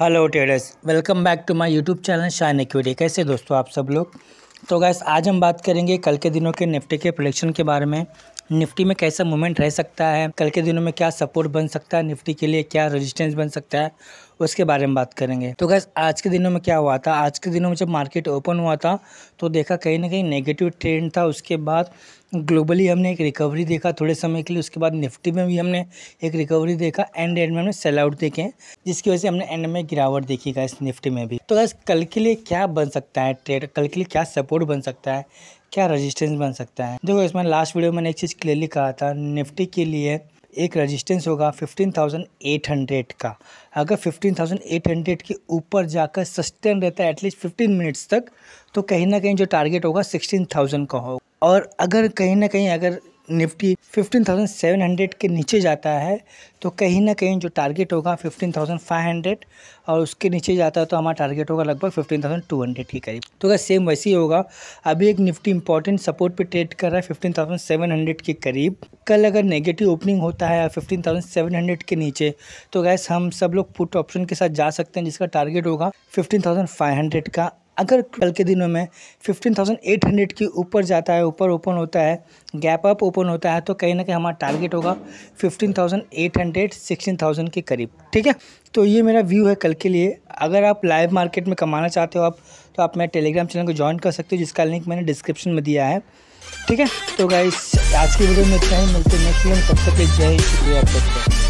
hello traders welcome back to my YouTube channel Shine Equity कैसे दोस्तों आप सब लोग तो गैस आज हम बात करेंगे कल के दिनों के निफ्टी के प्रोडक्शन के बारे में निफ्टी में कैसा मूवमेंट रह सकता है कल के दिनों में क्या सपोर्ट बन सकता है निफ्टी के लिए क्या रेजिस्टेंस बन सकता है उसके बारे में बात करेंगे तो गैस आज के दिनों में क्या हुआ था आज के दिनों में जब मार्केट ओपन हुआ था तो देखा कहीं ना कहीं नेगेटिव ट्रेंड था उसके बाद ग्लोबली हमने एक रिकवरी देखा थोड़े समय के लिए उसके बाद निफ्टी में भी हमने एक रिकवरी देखा एंड एंड में हमने सेल आउट देखे जिसकी वजह से हमने एंड में गिरावट देखी गैस निफ्टी में भी तो गैस कल के लिए क्या बन सकता है ट्रेड कल के लिए क्या सपोर्ट बन सकता है क्या रजिस्टेंस बन सकता है देखो इसमें लास्ट वीडियो में मैंने एक चीज़ क्लियरली कहा था निफ्टी के लिए एक रजिस्टेंस होगा 15,800 का अगर 15,800 के ऊपर जाकर सस्टेन रहता है एटलीस्ट 15 मिनट्स तक तो कहीं ना कहीं जो टारगेट होगा 16,000 का होगा और अगर कहीं ना कहीं अगर निफ्टी 15,700 के नीचे जाता है तो कहीं ना कहीं जो टारगेट होगा 15,500 और उसके नीचे जाता है तो हमारा टारगेट होगा लगभग 15,200 के करीब तो अगर सेम वैसे ही होगा अभी एक निफ्टी इंपॉर्टेंट सपोर्ट पे ट्रेड कर रहा है 15,700 के करीब कल अगर नेगेटिव ओपनिंग होता है फिफ्टीन के नीचे तो गैस हम सब लोग पुट ऑप्शन के साथ जा सकते हैं जिसका टारगेट होगा फिफ्टीन का अगर कल के दिनों में फ़िफ्टीन थाउजेंड एट हंड्रेड के ऊपर जाता है ऊपर ओपन होता है गैप अप ओपन होता है तो कहीं ना कहीं हमारा टारगेट होगा thousand eight hundred sixteen thousand के करीब ठीक है तो ये मेरा व्यू है कल के लिए अगर आप लाइव मार्केट में कमाना चाहते हो आप तो आप मेरे टेलीग्राम चैनल को ज्वाइन कर सकते हो जिसका लिंक मैंने डिस्क्रिप्शन में दिया है ठीक है तो गाइस आज की वीडियो में इतना ही मिलते हैं नेक्स्ट वीडियो में तब तक जय शुक्रिया